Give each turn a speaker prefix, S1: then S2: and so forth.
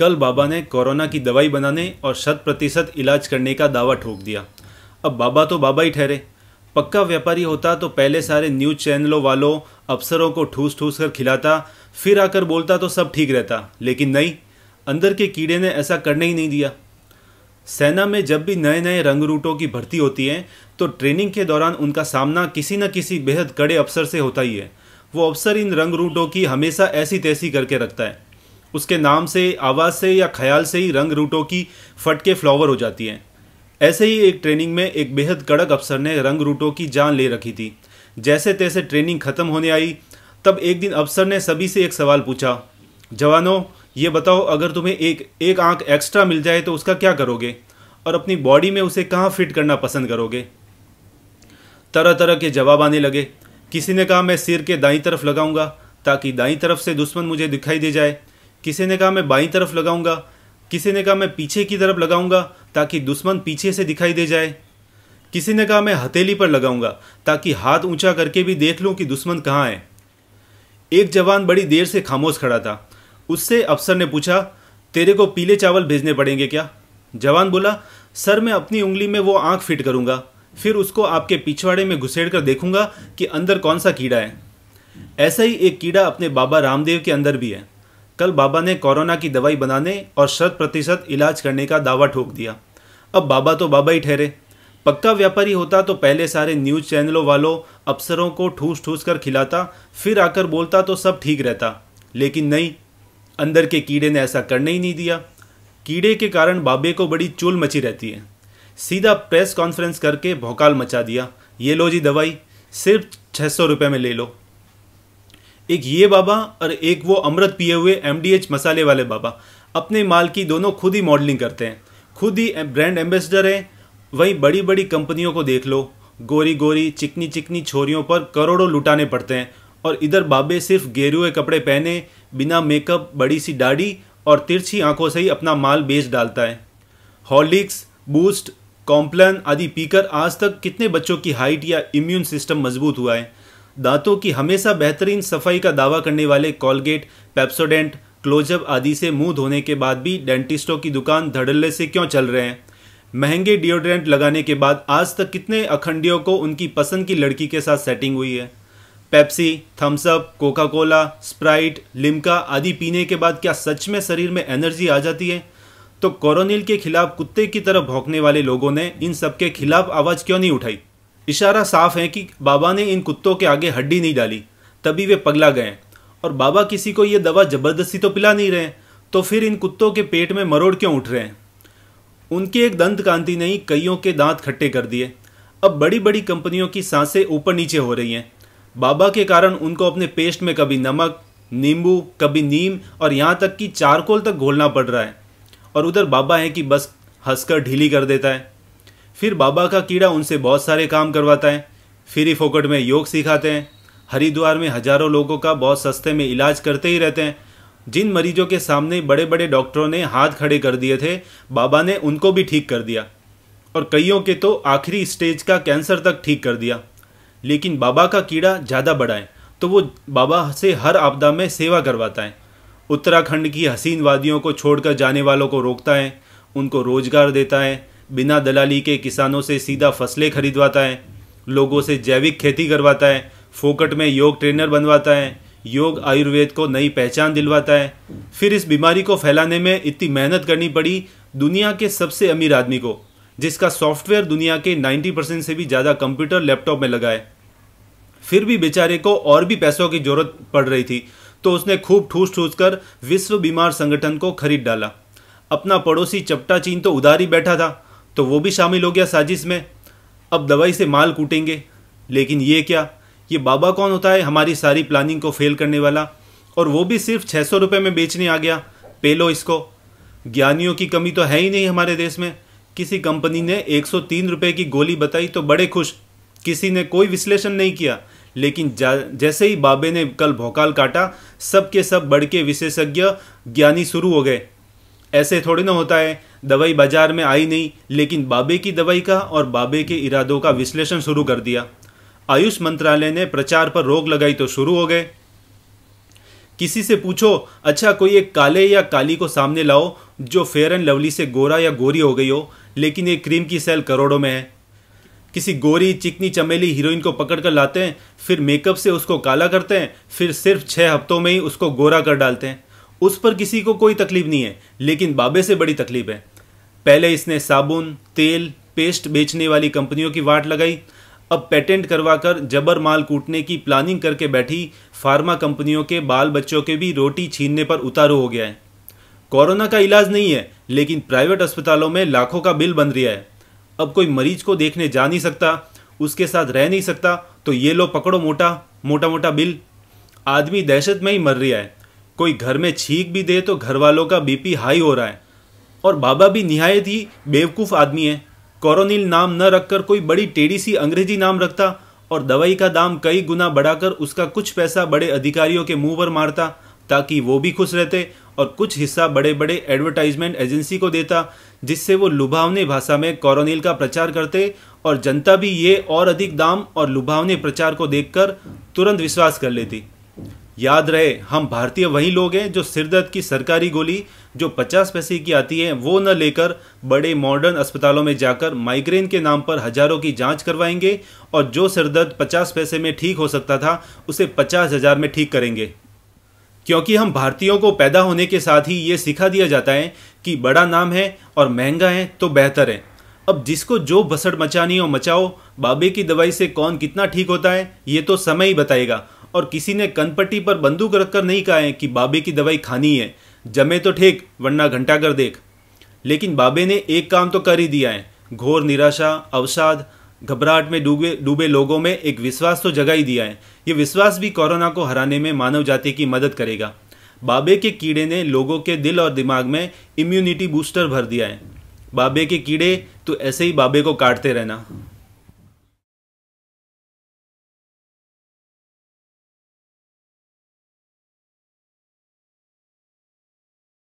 S1: कल बाबा ने कोरोना की दवाई बनाने और शत प्रतिशत इलाज करने का दावा ठोक दिया अब बाबा तो बाबा ही ठहरे पक्का व्यापारी होता तो पहले सारे न्यूज चैनलों वालों अफसरों को ठूस ठूस कर खिलाता फिर आकर बोलता तो सब ठीक रहता लेकिन नहीं अंदर के कीड़े ने ऐसा करने ही नहीं दिया सेना में जब भी नए नए रंग रूटों की भर्ती होती है तो ट्रेनिंग के दौरान उनका सामना किसी न किसी बेहद कड़े अफसर से होता ही है वो अफसर इन रंग रूटों की हमेशा ऐसी तैसी करके रखता है उसके नाम से आवाज़ से या ख्याल से ही रंग रूटों की फटके फ्लावर हो जाती हैं ऐसे ही एक ट्रेनिंग में एक बेहद कड़क अफसर ने रंग रूटों की जान ले रखी थी जैसे तैसे ट्रेनिंग ख़त्म होने आई तब एक दिन अफसर ने सभी से एक सवाल पूछा जवानों ये बताओ अगर तुम्हें एक एक आंख एक्स्ट्रा मिल जाए तो उसका क्या करोगे और अपनी बॉडी में उसे कहाँ फिट करना पसंद करोगे तरह तरह के जवाब आने लगे किसी ने कहा मैं सिर के दाई तरफ लगाऊंगा ताकि दाई तरफ से दुश्मन मुझे दिखाई दे जाए किसी ने कहा मैं बाई तरफ लगाऊंगा किसी ने कहा मैं पीछे की तरफ लगाऊंगा ताकि दुश्मन पीछे से दिखाई दे जाए किसी ने कहा मैं हथेली पर लगाऊंगा ताकि हाथ ऊंचा करके भी देख लूं कि दुश्मन कहाँ है एक जवान बड़ी देर से खामोश खड़ा था उससे अफसर ने पूछा तेरे को पीले चावल भेजने पड़ेंगे क्या जवान बोला सर मैं अपनी उंगली में वो आंख फिट करूंगा फिर उसको आपके पिछवाड़े में घुसेड़ कर देखूंगा कि अंदर कौन सा कीड़ा है ऐसा ही एक कीड़ा अपने बाबा रामदेव के अंदर भी है कल बाबा ने कोरोना की दवाई बनाने और शत प्रतिशत इलाज करने का दावा ठोक दिया अब बाबा तो बाबा ही ठहरे पक्का व्यापारी होता तो पहले सारे न्यूज चैनलों वालों अफसरों को ठूस ठूस कर खिलाता फिर आकर बोलता तो सब ठीक रहता लेकिन नहीं अंदर के कीड़े ने ऐसा करने ही नहीं दिया कीड़े के कारण बाबे को बड़ी चूल मची रहती है सीधा प्रेस कॉन्फ्रेंस करके भौकाल मचा दिया ये लो जी दवाई सिर्फ छः सौ रुपये में ले लो एक ये बाबा और एक वो अमृत पिए हुए एम मसाले वाले बाबा अपने माल की दोनों खुद ही मॉडलिंग करते हैं खुद ही ब्रांड एम्बेसडर हैं वहीं बड़ी बड़ी कंपनियों को देख लो गोरी गोरी चिकनी चिकनी छोरियों पर करोड़ों लुटाने पड़ते हैं और इधर बाबे सिर्फ गेरुए कपड़े पहने बिना मेकअप बड़ी सी दाढ़ी और तिरछी आंखों से ही अपना माल बेच डालता है हॉलिक्स बूस्ट कॉम्प्लन आदि पीकर आज तक कितने बच्चों की हाइट या इम्यून सिस्टम मजबूत हुआ है दांतों की हमेशा बेहतरीन सफाई का दावा करने वाले कॉलगेट पेप्सोडेंट क्लोजअप आदि से मुंह धोने के बाद भी डेंटिस्टों की दुकान धड़ल्ले से क्यों चल रहे हैं महंगे डिओड्रेंट लगाने के बाद आज तक कितने अखंडियों को उनकी पसंद की लड़की के साथ सेटिंग हुई है Pepsi Thums Up Coca Cola Sprite Limca आदि पीने के बाद क्या सच में शरीर में एनर्जी आ जाती है तो कोरोनिल के खिलाफ कुत्ते की तरह भौंकने वाले लोगों ने इन सबके खिलाफ आवाज़ क्यों नहीं उठाई इशारा साफ है कि बाबा ने इन कुत्तों के आगे हड्डी नहीं डाली तभी वे पगला गए और बाबा किसी को यह दवा ज़बरदस्ती तो पिला नहीं रहे तो फिर इन कुत्तों के पेट में मरोड़ क्यों उठ रहे हैं उनकी एक दंत कांति ही कईयों के दांत खट्टे कर दिए अब बड़ी बड़ी कंपनियों की सांसें ऊपर नीचे हो रही हैं बाबा के कारण उनको अपने पेस्ट में कभी नमक नींबू कभी नीम और यहाँ तक कि चारकोल तक घोलना पड़ रहा है और उधर बाबा है कि बस हंसकर ढीली कर देता है फिर बाबा का कीड़ा उनसे बहुत सारे काम करवाता है फ्री फोकट में योग सिखाते हैं हरिद्वार में हजारों लोगों का बहुत सस्ते में इलाज करते ही रहते हैं जिन मरीजों के सामने बड़े बड़े डॉक्टरों ने हाथ खड़े कर दिए थे बाबा ने उनको भी ठीक कर दिया और कईयों के तो आखिरी स्टेज का कैंसर तक ठीक कर दिया लेकिन बाबा का कीड़ा ज़्यादा बढ़ाएं तो वो बाबा से हर आपदा में सेवा करवाता है उत्तराखंड की हसीन वादियों को छोड़कर जाने वालों को रोकता है उनको रोजगार देता है बिना दलाली के किसानों से सीधा फसलें खरीदवाता है लोगों से जैविक खेती करवाता है फोकट में योग ट्रेनर बनवाता है योग आयुर्वेद को नई पहचान दिलवाता है फिर इस बीमारी को फैलाने में इतनी मेहनत करनी पड़ी दुनिया के सबसे अमीर आदमी को जिसका सॉफ्टवेयर दुनिया के 90 परसेंट से भी ज़्यादा कंप्यूटर लैपटॉप में लगा है फिर भी बेचारे को और भी पैसों की जरूरत पड़ रही थी तो उसने खूब ठूस ठूस कर विश्व बीमार संगठन को खरीद डाला अपना पड़ोसी चपटा चीन तो उधार ही बैठा था तो वो भी शामिल हो गया साजिश में अब दवाई से माल कूटेंगे लेकिन ये क्या ये बाबा कौन होता है हमारी सारी प्लानिंग को फेल करने वाला और वो भी सिर्फ छः सौ रुपये में बेचने आ गया पे लो इसको ज्ञानियों की कमी तो है ही नहीं हमारे देश में किसी कंपनी ने एक सौ की गोली बताई तो बड़े खुश किसी ने कोई विश्लेषण नहीं किया लेकिन जैसे ही बाबे ने कल भोकाल काटा सब सब बड़के विशेषज्ञ ज्ञानी शुरू हो गए ऐसे थोड़ी ना होता है दवाई बाजार में आई नहीं लेकिन बाबे की दवाई का और बाबे के इरादों का विश्लेषण शुरू कर दिया आयुष मंत्रालय ने प्रचार पर रोक लगाई तो शुरू हो गए किसी से पूछो अच्छा कोई एक काले या काली को सामने लाओ जो फेयर एंड लवली से गोरा या गोरी हो गई हो लेकिन ये क्रीम की सेल करोड़ों में है किसी गोरी चिकनी चमेली हीरोइन को पकड़ कर लाते हैं फिर मेकअप से उसको काला करते हैं फिर सिर्फ छः हफ्तों में ही उसको गोरा कर डालते हैं उस पर किसी को कोई तकलीफ नहीं है लेकिन बाबे से बड़ी तकलीफ है पहले इसने साबुन तेल पेस्ट बेचने वाली कंपनियों की वाट लगाई अब पेटेंट करवाकर जबर माल कूटने की प्लानिंग करके बैठी फार्मा कंपनियों के बाल बच्चों के भी रोटी छीनने पर उतारू हो गया है कोरोना का इलाज नहीं है लेकिन प्राइवेट अस्पतालों में लाखों का बिल बन रहा है अब कोई मरीज को देखने जा नहीं सकता उसके साथ रह नहीं सकता तो ये लो पकड़ो मोटा मोटा मोटा बिल आदमी दहशत में ही मर रहा है कोई घर में छींक भी दे तो घर वालों का बीपी हाई हो रहा है और बाबा भी निहायत ही बेवकूफ़ आदमी है कॉरोनिल नाम न रखकर कोई बड़ी टेढ़ी सी अंग्रेजी नाम रखता और दवाई का दाम कई गुना बढ़ाकर उसका कुछ पैसा बड़े अधिकारियों के मुंह पर मारता ताकि वो भी खुश रहते और कुछ हिस्सा बड़े बड़े एडवर्टाइजमेंट एजेंसी को देता जिससे वो लुभावने भाषा में कॉरोनिल का प्रचार करते और जनता भी ये और अधिक दाम और लुभावने प्रचार को देखकर तुरंत विश्वास कर लेती याद रहे हम भारतीय वही लोग हैं जो सिरदर्द की सरकारी गोली जो पचास पैसे की आती है वो न लेकर बड़े मॉडर्न अस्पतालों में जाकर माइग्रेन के नाम पर हजारों की जांच करवाएंगे और जो सिरदर्द पचास पैसे में ठीक हो सकता था उसे पचास हजार में ठीक करेंगे क्योंकि हम भारतीयों को पैदा होने के साथ ही ये सिखा दिया जाता है कि बड़ा नाम है और महंगा है तो बेहतर है अब जिसको जो बसड़ मचानी हो मचाओ बाबे की दवाई से कौन कितना ठीक होता है ये तो समय ही बताएगा और किसी ने कनपट्टी पर बंदूक रखकर नहीं कहा है कि बाबे की दवाई खानी है जमे तो ठेक वरना घंटा कर देख लेकिन बाबे ने एक काम तो कर ही दिया है घोर निराशा अवसाद घबराहट में डूबे डूबे लोगों में एक विश्वास तो जगा ही दिया है ये विश्वास भी कोरोना को हराने में मानव जाति की मदद करेगा बाबे के कीड़े ने लोगों के दिल और दिमाग में इम्यूनिटी बूस्टर भर दिया है बाबे के कीड़े तो ऐसे ही बाबे को काटते रहना